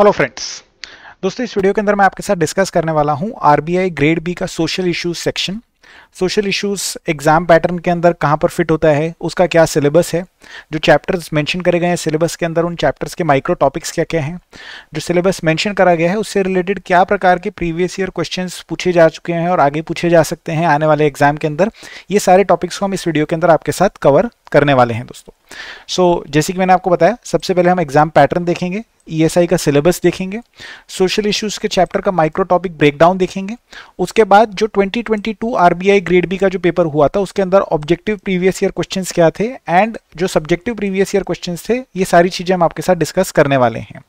Hello friends दोस्तों इस video के अंदर मैं आपके साथ डिस्कस करने वाला हूं आरबीआई ग्रेड बी का social issues section social issues exam pattern के अंदर कहां पर फिट होता है उसका क्या सिलेबस है जो चैप्टर्स मेंशन करे गए हैं सिलेबस के अंदर उन चैप्टर्स के माइक्रो टॉपिक्स क्या क्या हैं जो सिलेबस मेंशन करा गया है उससे रिलेटेड क्या प्रकार के प्रीवियस ईयर क्वेश्चंस पूछे जा चुके हैं और आगे पूछे जा सकते हैं आने वाले एग्जाम के अंदर ये सारे टॉपिक्स को हम इस वीडियो के अंदर आपके साथ कवर करने वाले हैं दोस्तों सो so, जैसे कि मैंने आपको बताया सबसे पहले हम एग्जाम पैटर्न देखेंगे ईएसआई e का सिलेबस देखेंगे सोशल इश्यूज़ के चैप्टर का माइक्रो टॉपिक ब्रेकडाउन देखेंगे उसके बाद जो 2022 आरबीआई ग्रेड बी का जो पेपर हुआ था उसके अंदर ऑब्जेक्टिव प्रीवियस ईयर क्वेश्चन क्या थे एंड जो सब्जेक्टिव प्रीवियस ईयर क्वेश्चन थे ये सारी चीज़ें हम आपके साथ डिस्कस करने वाले हैं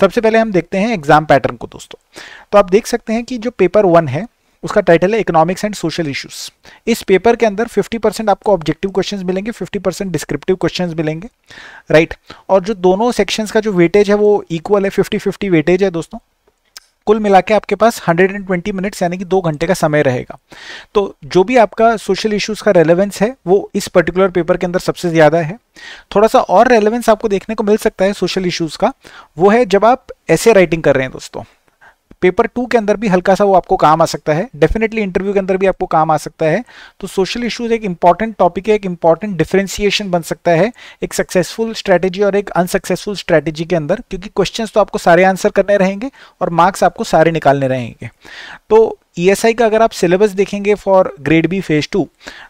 सबसे पहले हम देखते हैं एग्जाम पैटर्न को दोस्तों तो आप देख सकते हैं कि जो पेपर वन है उसका टाइटल है इकोनॉमिक्स एंड सोशल इश्यूज इस पेपर के अंदर 50 परसेंट आपको ऑब्जेक्टिव क्वेश्चंस मिलेंगे 50 परसेंट डिस्क्रिप्टिव क्वेश्चंस मिलेंगे राइट right? और जो दोनों सेक्शंस का जो वेटेज है वो इक्वल है 50-50 वेटेज है दोस्तों कुल मिला के आपके पास 120 मिनट्स यानी कि दो घंटे का समय रहेगा तो जो भी आपका सोशल इश्यूज़ का रेलेवेंस है वो इस पर्टिकुलर पेपर के अंदर सबसे ज़्यादा है थोड़ा सा और रेलेवेंस आपको देखने को मिल सकता है सोशल इश्यूज़ का वो है जब आप ऐसे राइटिंग कर रहे हैं दोस्तों पेपर टू के अंदर भी हल्का सा वो आपको काम आ सकता है डेफिनेटली इंटरव्यू के अंदर भी आपको काम आ सकता है तो सोशल इशूज एक इंपॉर्टेंट टॉपिक है एक इंपॉर्टेंट डिफ्रेंसिएशन बन सकता है एक सक्सेसफुल स्ट्रैटेजी और एक अनसक्सेसफुल स्ट्रैटेजी के अंदर क्योंकि क्वेश्चन तो आपको सारे आंसर करने रहेंगे और मार्क्स आपको सारे निकालने रहेंगे तो ईएसआई e का अगर आप सिलेबस देखेंगे for grade B phase two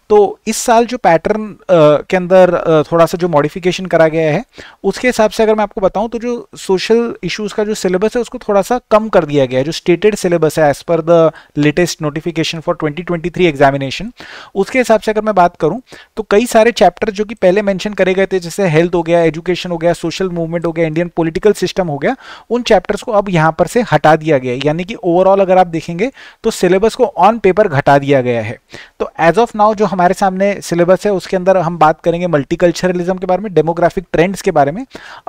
तो इस साल जो पैटर्न के अंदर थोड़ा सा जो मॉडिफिकेशन करा गया है उसके हिसाब से अगर मैं आपको बताऊं तो जो सोशल इश्यूज का जो सिलेबस है उसको थोड़ा सा कम कर दिया गया है जो स्टेटेड सिलेबस है as per the latest notification for 2023 examination उसके हिसाब से अगर मैं बात करूं तो कई सारे चैप्टर जो कि पहले मैंशन करे गए थे जैसे हेल्थ हो गया एजुकेशन हो गया सोशल मूवमेंट हो गया इंडियन पोलिटिकल सिस्टम हो गया उन चैप्टर्स को अब यहाँ पर से हटा दिया गया यानी कि ओवरऑल अगर आप देखेंगे तो सिलेबस को ऑन पेपर घटा दिया गया है तो एज ऑफ नाउ जो हमारे सामने सिलेबस है उसके अंदर हम बात करेंगे मल्टीकल्चरलिज्म के बारे में डेमोग्राफिक ट्रेंड्स के बारे में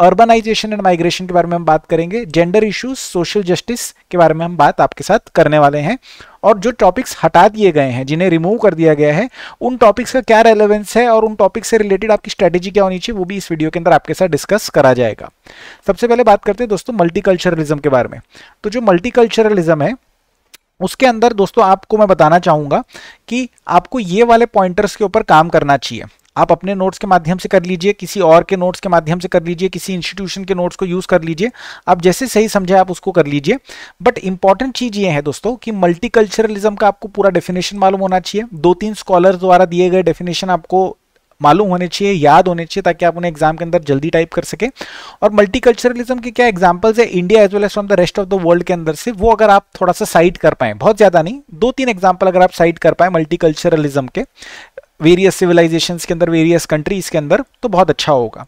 अर्बनाइजेशन एंड माइग्रेशन के बारे में हम बात करेंगे जेंडर इश्यूज सोशल जस्टिस के बारे में हम बात आपके साथ करने वाले हैं और जो टॉपिक्स हटा दिए गए हैं जिन्हें रिमूव कर दिया गया है उन टॉपिक्स का क्या रेलेवेंस है और उन टॉपिक्स से रिलेटेड आपकी स्ट्रैटेजी क्या होनी चाहिए वो भी इस वीडियो के अंदर आपके साथ डिस्कस करा जाएगा सबसे पहले बात करते हैं दोस्तों मल्टीकल्चरलिज्म के बारे में तो जो मल्टीकल्चरलिज्म है उसके अंदर दोस्तों आपको मैं बताना चाहूंगा कि आपको ये वाले पॉइंटर्स के ऊपर काम करना चाहिए आप अपने नोट्स के माध्यम से कर लीजिए किसी और के नोट्स के माध्यम से कर लीजिए किसी इंस्टीट्यूशन के नोट्स को यूज़ कर लीजिए आप जैसे सही समझे आप उसको कर लीजिए बट इंपॉर्टेंट चीज़ ये है दोस्तों कि मल्टीकल्चरलिज्म का आपको पूरा डेफिनेशन मालूम होना चाहिए दो तीन स्कॉलर्स द्वारा दिए गए डेफिनेशन आपको मालूम होने चाहिए याद होने चाहिए ताकि आप उन्हें एग्जाम के अंदर जल्दी टाइप कर सके और मल्टीकल्चरलिज्म के क्या एग्जाम्पल्स है India as well as from the rest of the world के अंदर से वो अगर आप थोड़ा सा साइड कर पाए बहुत ज़्यादा नहीं दो तीन एग्जाम्पल अगर आप साइड कर पाए मल्टीकल्चरलिज्म के वेरियस सिविलाइजेशंस के अंदर वेरियस कंट्रीज़ के अंदर तो बहुत अच्छा होगा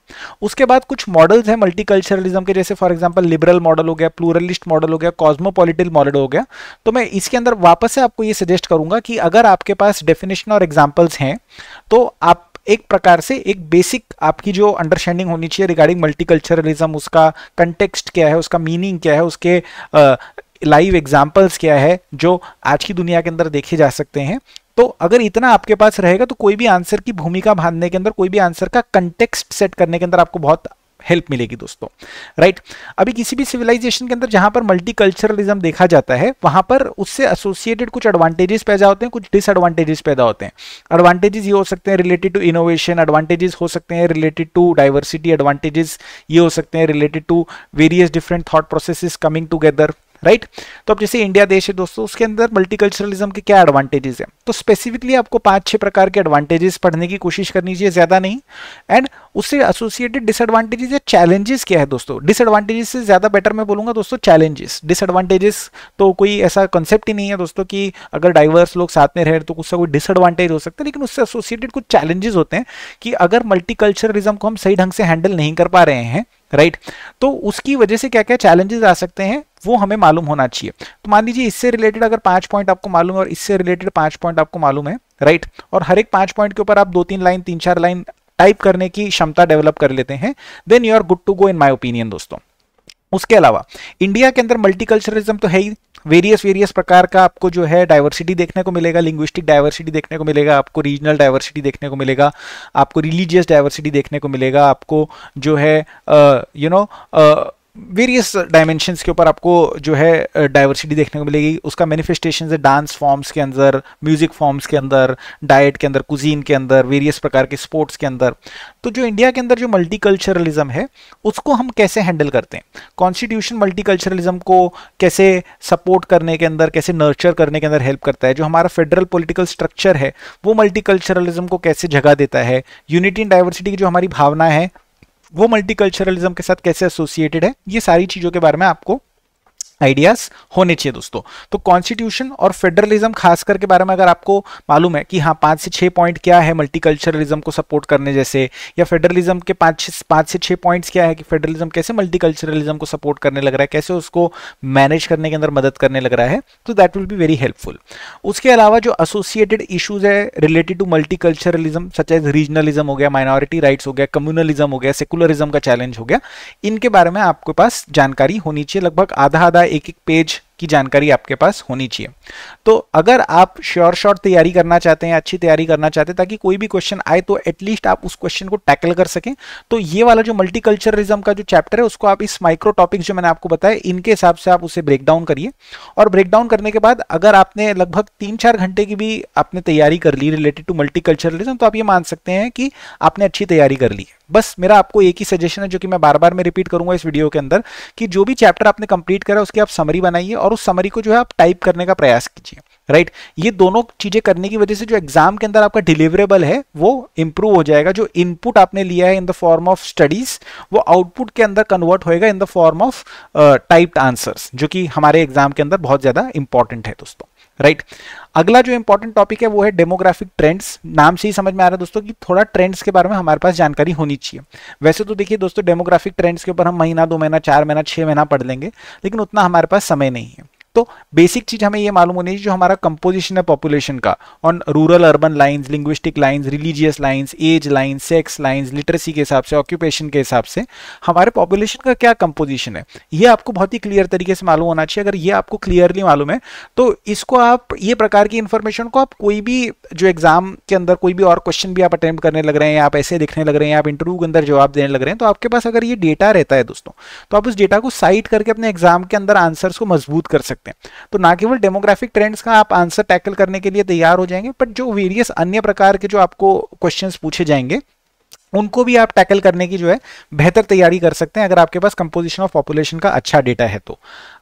उसके बाद कुछ मॉडल्स हैं मल्टीकल्चरलिज्म के जैसे फॉर एग्जांपल लिबरल मॉडल हो गया प्लूरलिस्ट मॉडल हो गया कॉस्मोपॉलिटल मॉडल हो गया तो मैं इसके अंदर वापस से आपको ये सजेस्ट करूंगा कि अगर आपके पास डेफिनेशन और एग्जाम्पल्स हैं तो आप एक प्रकार से एक बेसिक आपकी जो अंडरस्टैंडिंग होनी चाहिए रिगार्डिंग मल्टीकल्चरलिज्म उसका कंटेक्स्ट क्या है उसका मीनिंग क्या है उसके लाइव एग्जाम्पल्स क्या है जो आज की दुनिया के अंदर देखे जा सकते हैं तो अगर इतना आपके पास रहेगा तो कोई भी आंसर की भूमिका बांधने के अंदर कोई भी आंसर का कंटेक्स्ट सेट करने के अंदर आपको बहुत हेल्प मिलेगी दोस्तों राइट अभी किसी भी सिविलाइजेशन के अंदर जहां पर मल्टीकल्चरलिज्म देखा जाता है वहां पर उससे एसोसिएटेड कुछ एडवांटेजेस पैदा होते हैं कुछ डिसएडवांटेजेस पैदा होते हैं एडवांटेजेस ये हो सकते हैं रिलेटेड टू इनोवेशन एडवांटेजेस हो सकते हैं रिलेटेड टू डाइवर्सिटी एडवांटेजेस ये हो सकते हैं related to various different thought process coming together right तो अब जैसे इंडिया देश है दोस्तों उसके अंदर मल्टीकल्चरलिज्म के क्या एडवांटेजेस हैं तो स्पेसिफिकली आपको पांच छह प्रकार के एडवांटेजेस पढ़ने की कोशिश करनी चाहिए ज़्यादा नहीं एंड उससे एसोसिएटेड डिसएडवांटेजेस या चैलेंजेस क्या है दोस्तों डिसएडवांटेजेस से ज़्यादा बेटर मैं बोलूंगा दोस्तों चैलेंजेस डिसएडवांटेजेस तो कोई ऐसा कंसेप्ट ही नहीं है दोस्तों की अगर डाइवर्स लोग साथ में रहे तो उसका कोई डिसएडवांटेज हो सकता है लेकिन उससे एसोसिएटेड कुछ चैलेंजेस होते हैं कि अगर मल्टीकल्चरलिज्म को हम सही ढंग से हैंडल नहीं कर पा रहे हैं राइट तो उसकी वजह से क्या क्या चैलेंजेस आ सकते हैं वो हमें मालूम होना चाहिए तो मान लीजिए इससे रिलेटेड अगर पांच पॉइंट आपको मालूम है और इससे रिलेटेड पांच पॉइंट आपको मालूम है राइट और हर एक पांच पॉइंट के ऊपर आप दो तीन लाइन तीन चार लाइन टाइप करने की क्षमता डेवलप कर लेते हैं then you are good to go in my opinion दोस्तों उसके अलावा इंडिया के अंदर मल्टीकल्चरलिज्म तो है ही वेरियस वेरियस प्रकार का आपको जो है डाइवर्सिटी देखने को मिलेगा लिंग्विस्टिक डाइवर्सिटी देखने को मिलेगा आपको रीजनल डाइवर्सिटी देखने को मिलेगा आपको रिलीजियस डाइवर्सिटी देखने को मिलेगा आपको जो है you uh, know uh, various dimensions uh, के ऊपर आपको जो है डाइवर्सिटी uh, देखने को मिलेगी उसका मैनिफेस्टेशन है डांस फॉर्म्स के अंदर म्यूजिक फॉर्म्स के अंदर डाइट के अंदर कुजीन के अंदर वेरियस प्रकार के स्पोर्ट्स के अंदर तो जो इंडिया के अंदर जो मल्टीकल्चरलिज्म है उसको हम कैसे हैंडल करते हैं कॉन्स्टिट्यूशन मल्टीकल्चरलिज्म को कैसे सपोर्ट करने के अंदर कैसे नर्चर करने के अंदर हेल्प करता है जो हमारा फेडरल पोलिटिकल स्ट्रक्चर है वो मल्टीकल्चरलिज्म को कैसे जगह देता है यूनिटी एंड डाइवर्सिटी की जो हमारी भावना है वो मल्टीकल्चरलिज्म के साथ कैसे एसोसिएटेड है ये सारी चीज़ों के बारे में आपको आइडियाज होने चाहिए दोस्तों तो कॉन्स्टिट्यूशन और फेडरलिज्म खास करके बारे में अगर आपको मालूम है कि हाँ पांच से छह पॉइंट क्या है मल्टीकल्चरलिज्म को सपोर्ट करने जैसे या फेडरलिज्म के पांच पांच से छह पॉइंट्स क्या है कि फेडरलिज्म कैसे मल्टीकल्चरलिज्म को सपोर्ट करने लग रहा है कैसे उसको मैनेज करने के अंदर मदद करने लग रहा है तो that will be very helpful उसके अलावा जो एसोसिएटेड इशूज है related to multiculturalism such as regionalism हो गया माइनॉरिटी राइट्स हो गया कम्युनलिज्म हो गया सेकुलरिज्म का चैलेंज हो गया इनके बारे में आपके पास जानकारी होनी चाहिए लगभग आधा आधा एक एक पेज की जानकारी आपके पास होनी चाहिए तो अगर आप श्योर शॉर्ट तैयारी करना चाहते हैं अच्छी तैयारी करना चाहते हैं ताकि कोई भी क्वेश्चन आए तो एटलीस्ट आप उस क्वेश्चन को टैकल कर सकें तो ये वाला जो मल्टीकल्चरिज्म का जो चैप्टर है उसको आप इस माइक्रो टॉपिक जो मैंने आपको बताया इनके हिसाब से आप उसे ब्रेक डाउन करिए और ब्रेक डाउन करने के बाद अगर आपने लगभग तीन चार घंटे की भी आपने तैयारी कर ली रिलेटेड टू मल्टीकल्चरलिज्म तो आप ये मान सकते हैं कि आपने अच्छी तैयारी कर ली है बस मेरा आपको एक ही सजेशन है जो कि मैं बार बार में रिपीट करूंगा इस वीडियो के अंदर कि जो भी चैप्टर आपने कंप्लीट करा उसकी आप समरी बनाइए और और उस समरी को जो है आप टाइप करने का प्रयास कीजिए राइट ये दोनों चीज़ें करने की वजह से जो एग्जाम के अंदर आपका डिलीवरेबल है वो इंप्रूव हो जाएगा जो इनपुट आपने लिया है in the form of studies वो आउटपुट के अंदर कन्वर्ट होएगा in the form of typed answers जो कि हमारे एग्जाम के अंदर बहुत ज़्यादा इंपॉर्टेंट है दोस्तों राइट अगला जो इंपॉर्टेंट टॉपिक है वो है डेमोग्राफिक ट्रेंड्स नाम से ही समझ में आ रहा है दोस्तों कि थोड़ा ट्रेंड्स के बारे में हमारे पास जानकारी होनी चाहिए वैसे तो देखिए दोस्तों डेमोग्राफिक ट्रेंड्स के ऊपर हम महीना दो महीना चार महीना छह महीना पढ़ लेंगे लेकिन उतना हमारे पास समय नहीं है तो बेसिक चीज हमें ये मालूम होनी चाहिए जो हमारा कंपोजिशन है पॉपुलेशन का on rural urban lines linguistic lines religious lines age lines sex lines literacy के हिसाब से ऑक्यूपेशन के हिसाब से हमारे पॉपुलेशन का क्या कंपोजिशन है ये आपको बहुत ही क्लियर तरीके से मालूम होना चाहिए अगर ये आपको क्लियरली मालूम है तो इसको आप ये प्रकार की इन्फॉर्मेशन को आप कोई भी जो एग्जाम के अंदर कोई भी और क्वेश्चन भी आप अटेम्प्ट करने लग रहे हैं आप ऐसे दिखने लग रहे हैं आप इंटरव्यू के अंदर जवाब देने लग रहे हैं तो आपके पास अगर ये डेटा रहता है दोस्तों तो आप उस डेटा को साइट करके अपने एग्जाम के अंदर आंसर्स को मजबूत कर सकते सकते हैं तो ना केवल डेमोग्राफिक ट्रेंड्स का आप आंसर टैकल करने के लिए तैयार हो जाएंगे बट जो वेरियस अन्य प्रकार के जो आपको क्वेश्चन पूछे जाएंगे उनको भी आप टैकल करने की जो है बेहतर तैयारी कर सकते हैं अगर आपके पास कंपोजिशन ऑफ पॉपुलेशन का अच्छा डेटा है तो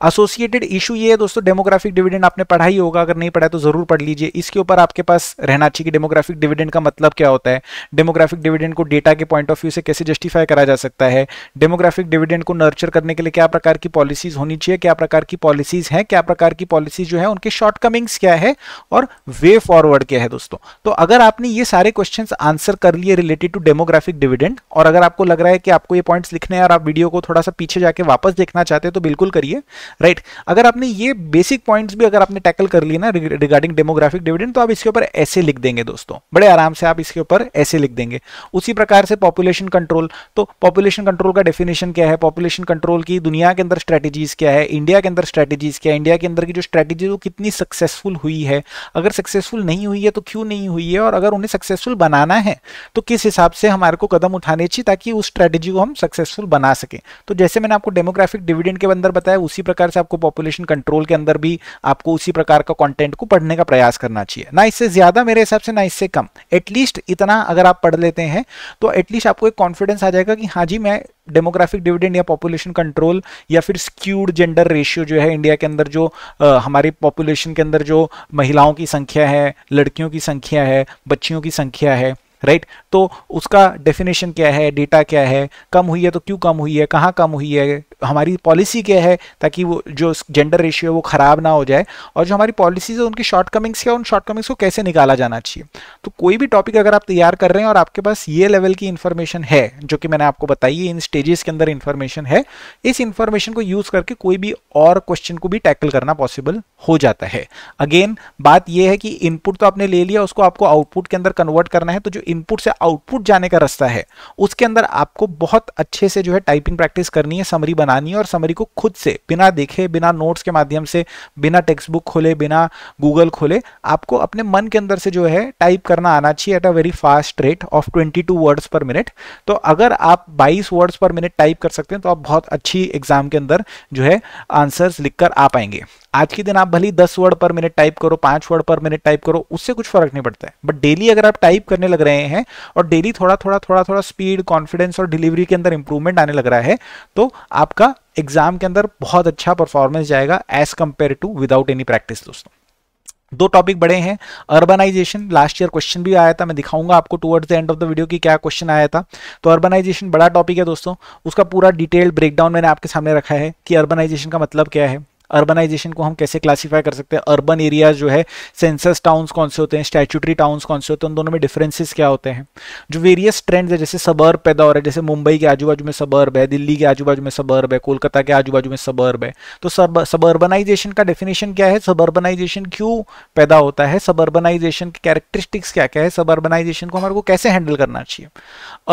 एसोसिएटेड इशू ये है दोस्तों डेमोग्राफिक डिविडेंड आपने पढ़ा ही होगा अगर नहीं पढ़ा तो जरूर पढ़ लीजिए इसके ऊपर आपके पास रहना चाहिए कि डेमोग्राफिक डिविडेंड का मतलब क्या होता है डेमोग्राफिक डिविडेंड को डेटा के पॉइंट ऑफ व्यू से कैसे जस्टिफाई करा जा सकता है डेमोग्राफिक डिविडेंड को नर्चर करने के लिए क्या प्रकार की पॉलिसीज होनी चाहिए क्या प्रकार की पॉलिसीज हैं क्या प्रकार की पॉलिसीज जो है उनके शॉर्टकमिंग्स क्या है और वे फॉरवर्ड क्या है दोस्तों तो अगर आपने ये सारे क्वेश्चन आंसर कर लिए related to demographic demographic dividend और अगर आपको लग रहा है कि आपको ये पॉइंट्स लिखने हैं और आप वीडियो को थोड़ा सा पीछे जाके वापस देखना चाहते हैं तो बिल्कुल करिए राइट right. अगर आपने ये बेसिक पॉइंट्स भी अगर आपने टैकल कर लिए ना रिगार्डिंग डेमोग्राफिक डिविडेंड तो आप इसके ऊपर ऐसे लिख देंगे दोस्तों बड़े आराम से आप इसके ऊपर ऐसे लिख देंगे उसी प्रकार से पॉपुलेशन कंट्रोल तो पॉपुलेशन कंट्रोल का डेफिनेशन क्या है पॉपुलेशन कंट्रोल की दुनिया के अंदर स्ट्रैटेजीज क्या है इंडिया के अंदर स्ट्रैटेजीज क्या है इंडिया के अंदर की जो स्ट्रैटेजी वो कितनी सक्सेसफुल हुई है अगर सक्सेसफुल नहीं हुई है तो क्यों नहीं हुई है और अगर उन्हें सक्सेसफुल बनाना है तो किस हिसाब से हमारे हमारे को कदम उठाने चाहिए ताकि उस स्ट्रेटेजी को हम सक्सेसफुल बना सकें तो जैसे मैंने आपको डेमोग्राफिक डिविडेंड के अंदर बताया उसी प्रकार से आपको पॉपुलेशन कंट्रोल के अंदर भी आपको उसी प्रकार का कॉन्टेंट को पढ़ने का प्रयास करना चाहिए ना इससे ज़्यादा मेरे हिसाब से ना इससे कम एटलीस्ट इतना अगर आप पढ़ लेते हैं तो एटलीस्ट आपको एक कॉन्फिडेंस आ जाएगा कि हाँ जी मैं डेमोग्राफिक डिविडेंड या पॉपुलेशन कंट्रोल या फिर स्क्यूड जेंडर रेशियो जो है इंडिया के अंदर जो आ, हमारी पॉपुलेशन के अंदर जो महिलाओं की संख्या है लड़कियों की संख्या है बच्चियों की संख्या है राइट right? तो उसका डेफिनेशन क्या है डेटा क्या है कम हुई है तो क्यों कम हुई है कहाँ कम हुई है हमारी पॉलिसी क्या है ताकि वो जो जेंडर रेशियो है वो ख़राब ना हो जाए और जो हमारी पॉलिसीज़ है उनकी शॉर्टकमिंग्स क्या उन शॉर्टकमिंग्स को कैसे निकाला जाना चाहिए तो कोई भी टॉपिक अगर आप तैयार कर रहे हैं और आपके पास ये लेवल की इन्फॉर्मेशन है जो कि मैंने आपको बताई इन स्टेजेस के अंदर इन्फॉर्मेशन है इस इन्फॉर्मेशन को यूज़ करके कोई भी और क्वेश्चन को भी टैकल करना पॉसिबल हो जाता है अगेन बात यह है कि इनपुट तो आपने ले लिया उसको आपको आउटपुट के अंदर कन्वर्ट करना है तो जो इनपुट से आउटपुट जाने का रास्ता है उसके अंदर आपको बहुत अच्छे से जो है टाइपिंग प्रैक्टिस करनी है समरी बनानी है और समरी को खुद से बिना देखे बिना नोट्स के माध्यम से बिना टेक्स्ट बुक खोले बिना गूगल खोले आपको अपने मन के अंदर से जो है टाइप करना आना चाहिए at a very fast rate of two words per minute तो अगर आप बाईस वर्ड्स पर मिनट टाइप कर सकते हैं तो आप बहुत अच्छी एग्जाम के अंदर जो है आंसर्स लिखकर आ पाएंगे आज के दिन आप भली दस वर्ड पर मिनट टाइप करो पांच वर्ड पर मिनट टाइप करो उससे कुछ फर्क नहीं पड़ता है बट डेली अगर आप टाइप करने लग रहे हैं और डेली थोड़ा थोड़ा थोड़ा थोड़ा स्पीड कॉन्फिडेंस और डिलीवरी के अंदर इंप्रूवमेंट आने लग रहा है तो आपका एग्जाम के अंदर बहुत अच्छा परफॉर्मेंस जाएगा as compare to without any practice दोस्तों दो टॉपिक बड़े हैं अर्बनाइजेशन लास्ट ईयर क्वेश्चन भी आया था मैं दिखाऊंगा आपको towards the end of the video की क्या क्वेश्चन आया था तो अर्बनाइजेशन बड़ा टॉपिक है दोस्तों उसका पूरा डिटेल्ड ब्रेकडाउन मैंने आपके सामने रखा है कि अर्बनाइजेशन का मतलब क्या है अर्बनाइजेशन को हम कैसे क्लासीफाई कर सकते हैं अर्बन एरियाज जो है सेंसस टाउन्स कौन से होते हैं स्टैचूटरी टाउन्स कौन से होते हैं उन दोनों में डिफरेंसेस क्या होते हैं जो वेरियस ट्रेंड्स है जैसे सबर्ब पैदा हो रहा है जैसे मुंबई के आजू बाजू में सबर्ब है दिल्ली के आजू बाजू में सबर्ब है कोलकाता के आजू बाजू में सबर्ब है तो सब सबर्बनाइजेशन का डेफिनेशन क्या है सबर्बनाइजेशन क्यों पैदा होता है सबर्बनाइजेशन के कैरेक्टरिस्टिक्स क्या क्या है सबर्बनाइजेशन को हमारे को कैसे हैंडल करना चाहिए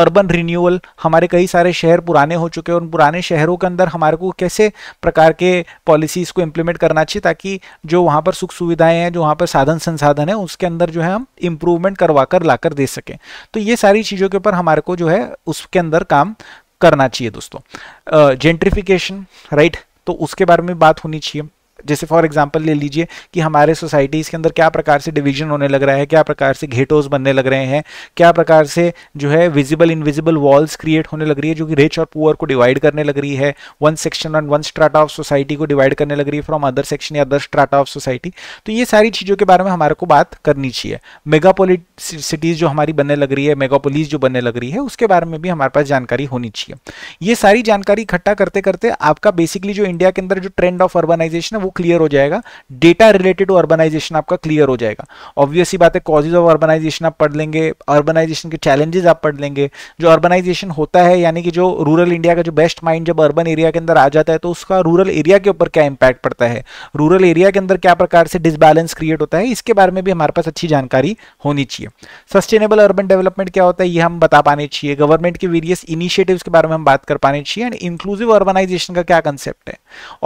अर्बन रिन्यूअल हमारे कई सारे शहर पुराने हो चुके हैं उन पुराने शहरों के अंदर हमारे को कैसे प्रकार के पॉलिसी इसको इम्प्लीमेंट करना चाहिए ताकि जो वहाँ पर सुख सुविधाएं हैं जो वहाँ पर साधन संसाधन है उसके अंदर जो है हम इम्प्रूवमेंट करवा कर ला कर दे सकें तो ये सारी चीज़ों के ऊपर हमारे को जो है उसके अंदर काम करना चाहिए दोस्तों जेंट्रिफिकेशन राइट तो उसके बारे में बात होनी चाहिए जैसे फॉर एग्जाम्पल ले लीजिए कि हमारे सोसाइटीज़ के अंदर क्या प्रकार से डिवीजन होने लग रहा है क्या प्रकार से घेटोज बनने लग रहे हैं क्या प्रकार से जो है विजिबल इनविजिबल वॉल्स क्रिएट होने लग रही है जो कि रिच और पुअर को डिवाइड करने लग रही है one section and one strata of society को डिवाइड करने लग रही है फ्रॉम अदर सेक्शन या अदर स्ट्राटा ऑफ सोसाइटी तो ये सारी चीज़ों के बारे में हमारे को बात करनी चाहिए मेगापोलिट सिटीज़ जो हमारी बनने लग रही है मेगापोलिस जो बनने लग रही है उसके बारे में भी हमारे पास जानकारी होनी चाहिए ये सारी जानकारी इकट्ठा करते करते आपका बेसिकली जो इंडिया के अंदर जो ट्रेंड ऑफ अर्बनाइजेशन है वो क्लियर हो जाएगा डेटा रिलेटेड टू अर्बनाइजेशन आपका क्लियर हो जाएगा ऑब्वियस ही बात है कॉजेज ऑफ अर्बनाइजेशन आप पढ़ लेंगे अर्बनाइजेशन के चैलेंजेस आप पढ़ लेंगे जो अर्बनाइजेशन होता है यानी कि जो रूरल इंडिया का जो बेस्ट माइंड जब अर्बन एरिया के अंदर आ जाता है तो उसका रूरल एरिया के ऊपर क्या इंपैक्ट पड़ता है रूरल एरिया के अंदर क्या प्रकार से डिसबैलेंस क्रिएट होता है इसके बारे में भी हमारे पास अच्छी जानकारी होनी चाहिए सस्टेनेबल अर्बन डेवलपमेंट क्या होता है ये हम बता पाने चाहिए गवर्नमेंट के वेरियस इनिशिएटिव के बारे में हम बात कर पाने चाहिए एंड इंक्लूसिव अर्बनाइजेशन का क्या कंसेप्ट है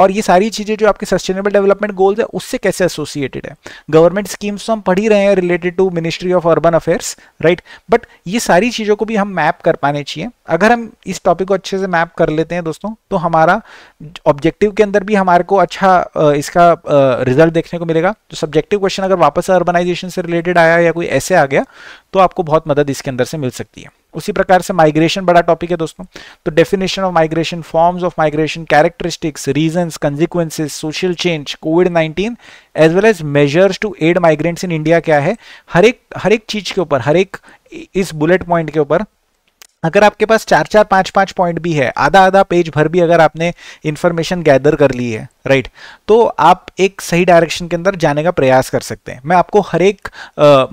और ये सारी चीज़ें जो आपके सस्टेनेबल सस्टेनेबल डेवलपमेंट गोल्स है उससे कैसे एसोसिएटेड है गवर्नमेंट स्कीम्स तो हम पढ़ ही रहे हैं related to ministry of urban affairs right but ये सारी चीज़ों को भी हम मैप कर पाने चाहिए अगर हम इस टॉपिक को अच्छे से मैप कर लेते हैं दोस्तों तो हमारा ऑब्जेक्टिव के अंदर भी हमारे को अच्छा इसका रिजल्ट देखने को मिलेगा तो सब्जेक्टिव क्वेश्चन अगर वापस अर्बनाइजेशन से रिलेटेड आया या कोई ऐसे आ गया तो आपको बहुत मदद इसके अंदर से मिल सकती है उसी प्रकार से माइग्रेशन बड़ा टॉपिक है दोस्तों तो definition of migration forms of migration characteristics reasons consequences social change covid 19 as well as measures to aid migrants in India क्या है हर एक हर एक चीज के ऊपर हर एक इस बुलेट पॉइंट के ऊपर अगर आपके पास चार चार पांच पांच पॉइंट भी है आधा आधा पेज भर भी अगर आपने इन्फॉर्मेशन गैदर कर ली है राइट तो आप एक सही डायरेक्शन के अंदर जाने का प्रयास कर सकते हैं मैं आपको हर एक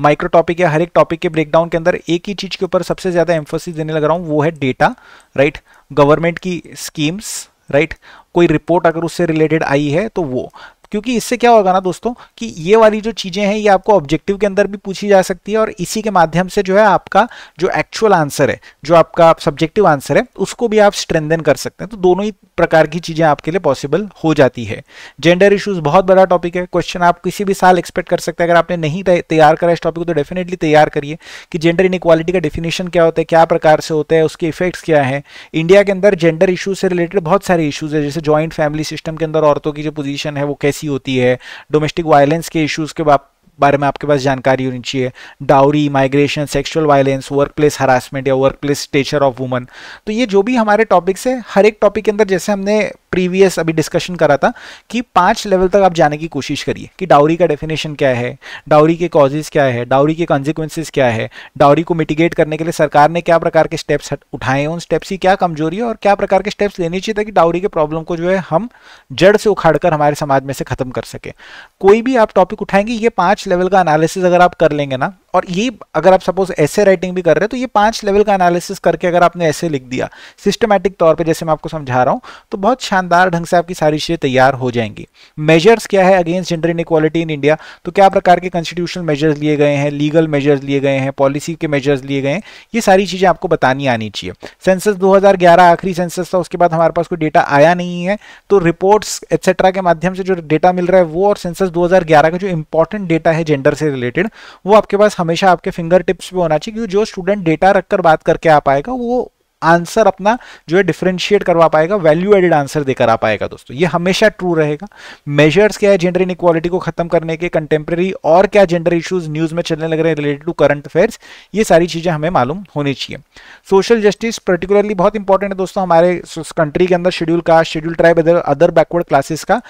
माइक्रो टॉपिक या हर एक टॉपिक के ब्रेकडाउन के अंदर एक ही चीज़ के ऊपर सबसे ज़्यादा एम्फोसिस देने लग रहा हूँ वो है डेटा राइट गवर्नमेंट की स्कीम्स राइट right? कोई रिपोर्ट अगर उससे रिलेटेड आई है तो वो क्योंकि इससे क्या होगा ना दोस्तों कि ये वाली जो चीज़ें हैं ये आपको ऑब्जेक्टिव के अंदर भी पूछी जा सकती है और इसी के माध्यम से जो है आपका जो एक्चुअल आंसर है जो आपका सब्जेक्टिव आंसर है उसको भी आप स्ट्रेंदन कर सकते हैं तो दोनों ही प्रकार की चीज़ें आपके लिए पॉसिबल हो जाती है जेंडर इशूज़ बहुत बड़ा टॉपिक है क्वेश्चन आप किसी भी साल एक्सपेक्ट कर सकते हैं अगर आपने नहीं तैयार करा इस टॉपिक को तो डेफिनेटली तैयार करिए कि जेंडर इनक्वालिटी का डेफिनेशन क्या होता है क्या प्रकार से होता है उसके इफेक्ट्स क्या है इंडिया के अंदर जेंडर इशूज़ से रिलेटेड बहुत सारे इशूज़ है जैसे ज्वाइंट फैमिली सिस्टम के अंदर औरतों की जो पोजीशन है वो कैसे कैसी होती है डोमेस्टिक वायलेंस के इश्यूज़ के बारे में आपके पास जानकारी होनी चाहिए dowry migration sexual violence work place harassment या work place torture of woman तो ये जो भी हमारे टॉपिक्स है हर एक टॉपिक के अंदर जैसे हमने प्रीवियस अभी डिस्कशन करा था कि पांच लेवल तक आप जाने की कोशिश करिए कि डाउरी का डेफिनेशन क्या है डाउरी के कॉजेज क्या है डाउरी के कॉन्सिक्वेंसेज क्या है डाउरी को मिटिगेट करने के लिए सरकार ने क्या प्रकार के स्टेप्स उठाए हैं उन स्टेप्स की क्या कमजोरी है और क्या प्रकार के स्टेप्स लेने चाहिए ताकि डाउरी के प्रॉब्लम को जो है हम जड़ से उखाड़कर हमारे समाज में से खत्म कर सके कोई भी आप टॉपिक उठाएंगे ये पांच पांच लेवल का एनालिसिस अगर आप कर लेंगे ना और ये अगर आप सपोज ऐसे राइटिंग भी कर रहे हैं तो ये पांच लेवल का एनालिसिस करके अगर आपने ऐसे लिख दिया सिस्टमेटिक तौर पे जैसे मैं आपको समझा रहा हूँ तो बहुत शानदार ढंग से आपकी सारी चीज़ें तैयार हो जाएंगी मेजर्स क्या है against gender in in India तो क्या प्रकार के कॉन्स्टिट्यूशनल मेजर्स लिए गए हैं लीगल मेजर्स लिए गए हैं पॉलिसी के मेजर्स लिए गए हैं ये सारी चीज़ें आपको बतानी आनी चाहिए सेंसस दो आखिरी सेंसस था उसके बाद हमारे पास कोई डेटा आया नहीं है तो रिपोर्ट्स एक्सेट्रा के माध्यम से जो डेटा मिल रहा है वो और सेंसस दो का जो इंपॉर्टेंट डेटा होता है जेंडर से रिलेटेड वो आपके पास हमेशा आपके फिंगर टिप्स पे होना चाहिए क्योंकि जो स्टूडेंट डेटा रखकर बात करके आ पाएगा वो आंसर अपना जो है डिफरेंशिएट करवा पाएगा वैल्यू एडेड आंसर देकर आ पाएगा दोस्तों ये हमेशा ट्रू रहेगा मेजर्स क्या है जेंडर इन को खत्म करने के कंटेम्प्रेरी और क्या जेंडर इश्यूज न्यूज में चलने लग रहे हैं रिलेटेड टू करंट अफेयर्स ये सारी चीज़ें हमें मालूम होनी चाहिए सोशल जस्टिस पर्टिकुलरली बहुत इंपॉर्टेंट है दोस्तों हमारे कंट्री के अंदर schedule caste schedule tribe other backward classes का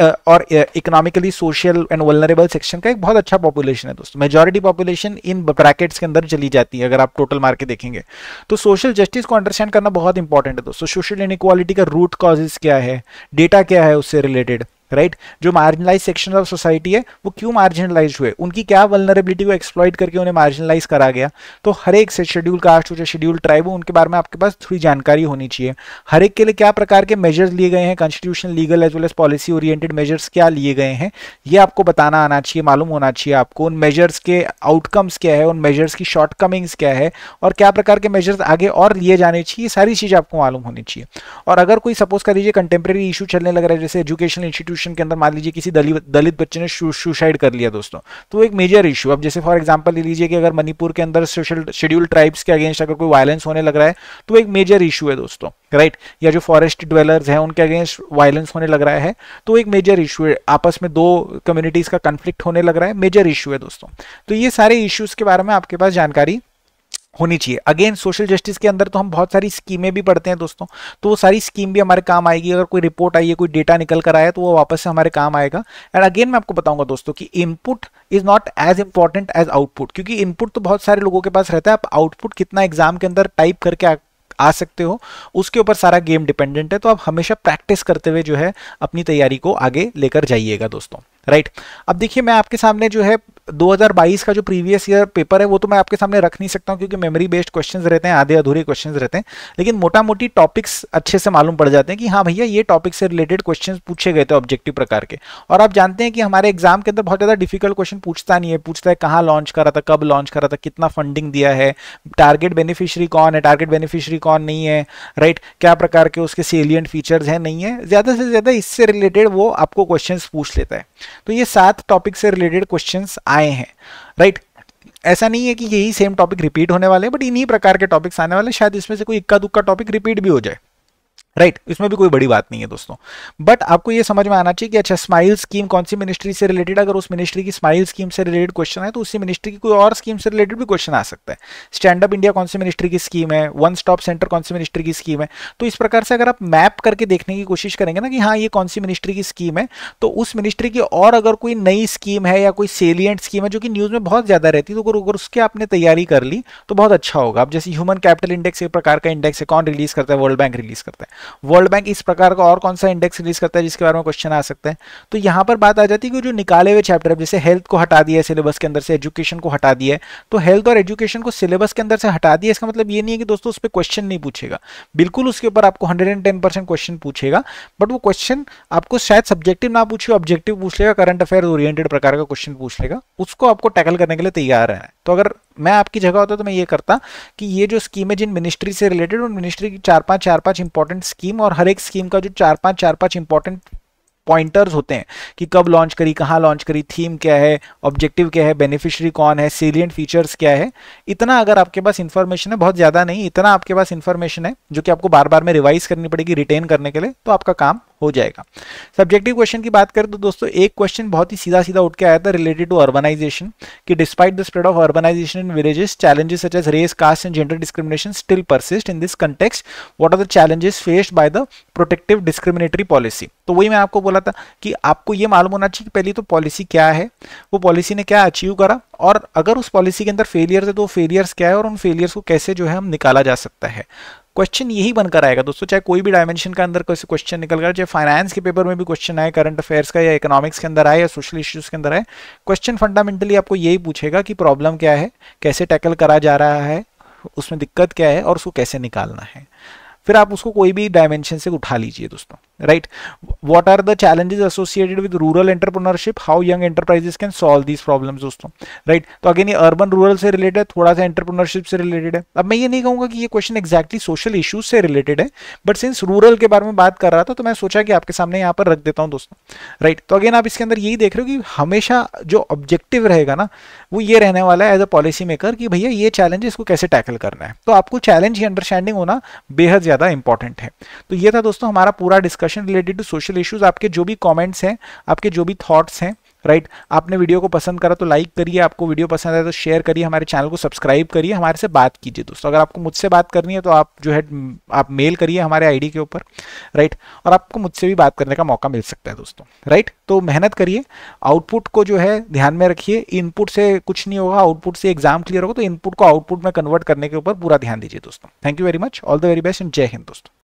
और economically social and vulnerable section का एक बहुत अच्छा पॉपुलेशन है दोस्तों मेजोरिटी पॉपुलेशन इन ब्रैकेट्स के अंदर चली जाती है अगर आप टोटल मार्के देखेंगे तो सोशल जस्टिस को अंडरस्टैंड करना बहुत इंपॉर्टेंट है दोस्तों सोशल इनक्वालिटी का रूट कॉजेज क्या है डेटा क्या है उससे रिलेटेड राइट right? जो मार्जिनलाइज सेक्शन ऑफ सोसाइटी है वो क्यों मार्जिनलाइज हुए उनकी क्या वलनरेबिलिटी को एक्सप्लॉइट करके उन्हें मार्जिनलाइज करा गया तो हर एक से शेड्यूल कास्ट हो चाहे शेड्यूल ट्राइब हो उनके बारे में आपके पास थोड़ी जानकारी होनी चाहिए हर एक के लिए क्या प्रकार के मेजर्स लिए गए हैं constitution legal as well as policy oriented measures क्या लिए गए हैं ये आपको बताना आना चाहिए मालूम होना चाहिए आपको उन मेजर्स के आउटकम्स क्या है उन मेजर्स की शॉर्टकमिंग्स क्या है और क्या प्रकार के मेजर्स आगे और लिए जाने चाहिए सारी चीज़ आपको मालूम होनी चाहिए और अगर कोई सपोज कर लीजिए कंटेम्प्रेरी इशू चलने लग रहा है जैसे एजुकेशन इंस्टीट्यूशन इंस्टीट्यूशन के अंदर मान लीजिए किसी दलित दलित बच्चे ने सुसाइड कर लिया दोस्तों तो वो एक मेजर इशू अब जैसे फॉर एग्जाम्पल ले लीजिए कि अगर मणिपुर के अंदर सोशल शेड्यूल ट्राइब्स के अगेंस्ट अगर कोई वायलेंस होने लग रहा है तो एक मेजर इशू है दोस्तों राइट right? या जो फॉरेस्ट ड्वेलर्स हैं उनके अगेंस्ट वायलेंस होने लग रहा है तो एक मेजर इशू है आपस में दो कम्युनिटीज़ का कंफ्लिक्ट होने लग रहा है मेजर इशू है दोस्तों तो ये सारे इश्यूज़ के बारे में आपके पास जानकारी होनी चाहिए अगेन सोशल जस्टिस के अंदर तो हम बहुत सारी स्कीमें भी पढ़ते हैं दोस्तों तो वो सारी स्कीम भी हमारे काम आएगी अगर कोई रिपोर्ट आई है कोई डेटा निकल कर आया तो वो वापस से हमारे काम आएगा एंड अगेन मैं आपको बताऊंगा दोस्तों कि input is not as important as output क्योंकि इनपुट तो बहुत सारे लोगों के पास रहता है आप आउटपुट कितना एग्जाम के अंदर टाइप करके आ, आ सकते हो उसके ऊपर सारा गेम डिपेंडेंट है तो आप हमेशा प्रैक्टिस करते हुए जो है अपनी तैयारी को आगे लेकर जाइएगा दोस्तों राइट right. अब देखिए मैं आपके सामने जो है 2022 का जो प्रीवियस ईयर पेपर है वो तो मैं आपके सामने रख नहीं सकता हूँ क्योंकि मेमोरी बेस्ड क्वेश्चंस रहते हैं आधे अधूरे क्वेश्चंस रहते हैं लेकिन मोटा मोटी टॉपिक्स अच्छे से मालूम पड़ जाते हैं कि हाँ भैया ये टॉपिक से रिलेटेड क्वेश्चन पूछे गए थे ऑब्जेक्टिव प्रकार के और आप जानते हैं कि हमारे एग्जाम के अंदर बहुत ज़्यादा डिफिकल्ट क्वेश्चन पूछता नहीं है पूछता है कहाँ लॉन्च करा था कब लॉन्च करा था कितना फंडिंग दिया है टारगेट बेनिफिशरी कौन है टारगेट बेनिफिशरी कौन नहीं है राइट क्या प्रकार के उसके सेलियंट फीचर्स हैं नहीं है ज़्यादा से ज़्यादा इससे रिलेटेड वो आपको क्वेश्चन पूछ लेता है तो ये सात टॉपिक से रिलेटेड क्वेश्चन आए हैं राइट right? ऐसा नहीं है कि यही सेम टॉपिक रिपीट होने वाले हैं बट इन्हीं प्रकार के टॉपिक्स आने वाले शायद इसमें से कोई इक्का दुक्का टॉपिक रिपीट भी हो जाए राइट right, इसमें भी कोई बड़ी बात नहीं है दोस्तों बट आपको यह समझ में आना चाहिए कि अच्छा स्माइल स्कीम कौन सी मिनिस्ट्री से रिलेटेड अगर उस मिनिस्ट्री की स्माइल स्कीम से रिलेटेड क्वेश्चन है तो उसी मिनिस्ट्री की कोई और स्कीम से रिलेटेड भी क्वेश्चन आ सकता है स्टैंड अप इंडिया कौन सी मिनिस्ट्री की स्कीम है वन स्टॉप सेंटर कौन सी मिनिस्ट्री की स्कीम है तो इस प्रकार से अगर आप मैप करके देखने की कोशिश करेंगे ना कि हाँ ये कौन सी मिनिस्ट्री की स्कीम है तो उस मिनिस्ट्री की और अगर कोई नई स्कीम है या कोई सेलियंट स्कीम है जो कि न्यूज़ में बहुत ज़्यादा रहती है तो अगर उसके आपने तैयारी कर ली तो बहुत अच्छा होगा आप जैसे ह्यूमन कैपिटल इंडेक्स एक प्रकार का इंडेक्स है कौन रिलीज़ करता है वर्ल्ड बैंक रिलीज़ करता है वर्ल्ड बैंक इस प्रकार का और कौन सा इंडेक्स रिलीज करता है जिसके बारे में क्वेश्चन आ सकते हैं तो यहां पर बात आ जाती है कि जो निकाले हुए चैप्टर जैसे हेल्थ को हटा दिया सिलेबस के अंदर से एजुकेशन को हटा दिया तो हेल्थ और एजुकेशन को सिलेबस के अंदर से हटा दिया इसका मतलब ये नहीं है कि दोस्तों उस पर क्वेश्चन नहीं पूछेगा बिल्कुल उसके ऊपर आपको हंड्रेड क्वेश्चन पूछेगा बट वो क्वेश्चन आपको शायद सब्जेक्टिव ना पूछे ऑब्जेक्टिव पूछ लेगा करंट अफेयर ओरिएंटेड प्रकार का क्वेश्चन पूछ लेगा उसको आपको टैकल करने के लिए तैयार है तो अगर मैं आपकी जगह होता तो मैं ये करता कि ये जो स्कीम है जिन मिनिस्ट्री से रिलेटेड उन मिनिस्ट्री की चार पांच चार पांच इंपॉर्टेंट स्कीम और हर एक स्कीम का जो चार पांच चार पांच इंपॉर्टेंट पॉइंटर्स होते हैं कि कब लॉन्च करी कहाँ लॉन्च करी थीम क्या है ऑब्जेक्टिव क्या है बेनिफिशियरी कौन है सीलियंट फीचर्स क्या है इतना अगर आपके पास इन्फॉर्मेशन है बहुत ज़्यादा नहीं इतना आपके पास इन्फॉर्मेशन है जो कि आपको बार बार में रिवाइज करनी पड़ेगी रिटेन करने के लिए तो आपका काम हो जाएगा सब्जेक्टिव क्वेश्चन की बात करें तो दोस्तों एक क्वेश्चन बहुत ही सीधा सीधा उठ के आया था रिलेटेड टू अर्बनाइजेशन कि despite the spread of urbanization in villages challenges such as race caste and gender discrimination still persist in this context what are the challenges faced by the protective discriminatory policy तो वही मैं आपको बोला था कि आपको ये मालूम होना चाहिए कि पहली तो पॉलिसी क्या है वो पॉलिसी ने क्या अचीव करा और अगर उस पॉलिसी के अंदर फेलियर्स है तो फेलियर्स क्या है और उन फेलियर्स को कैसे जो है हम निकाला जा सकता है क्वेश्चन यही बनकर आएगा दोस्तों चाहे कोई भी डायमेंशन का अंदर कोई क्वेश्चन निकल गया चाहे फाइनेंस के पेपर में भी क्वेश्चन आए करंट अफेयर्स का या इकोनॉमिक्स के अंदर आए या सोशल इश्यूज के अंदर आए क्वेश्चन फंडामेंटली आपको यही पूछेगा कि प्रॉब्लम क्या है कैसे टैकल करा जा रहा है उसमें दिक्कत क्या है और उसको कैसे निकालना है फिर आप उसको कोई भी डायमेंशन से उठा लीजिए दोस्तों right what are the challenges associated with rural entrepreneurship how young enterprises can solve these problems दोस्तों right तो अगेन ये urban rural से related है थोड़ा सा entrepreneurship से related है अब मैं ये नहीं कहूँगा कि ये question exactly social issues से related है but since rural के बारे में बात कर रहा था तो मैं सोचा कि आपके सामने यहाँ पर रख देता हूँ दोस्तों right तो अगेन आप इसके अंदर यही देख रहे हो कि हमेशा जो ऑब्जेक्टिव रहेगा ना वो ये रहने वाला है एज अ पॉलिसी मेकर कि भैया ये चैलेंज इसको कैसे टैकल करना है तो आपको चैलेंज ही अंडरस्टैंडिंग होना बेहद ज़्यादा इंपॉर्टेंट है तो ये था दोस्तों हमारा पूरा discussion discussion related to social issues आपके जो भी कमेंट्स हैं आपके जो भी थॉट्स हैं राइट right? आपने वीडियो को पसंद करा तो लाइक करिए आपको वीडियो पसंद आया तो शेयर करिए हमारे चैनल को सब्सक्राइब करिए हमारे से बात कीजिए दोस्तों अगर आपको मुझसे बात करनी है तो आप जो है आप मेल करिए हमारे आईडी के ऊपर राइट right? और आपको मुझसे भी बात करने का मौका मिल सकता है दोस्तों राइट right? तो मेहनत करिए आउटपुट को जो है ध्यान में रखिए इनपुट से कुछ नहीं होगा आउटपुट से एग्जाम क्लियर होगा तो इनपुट को आउटपुट में कन्वर्ट करने के ऊपर पूरा ध्यान दीजिए दोस्तों thank you very much all the very best and जय हिंद दोस्तों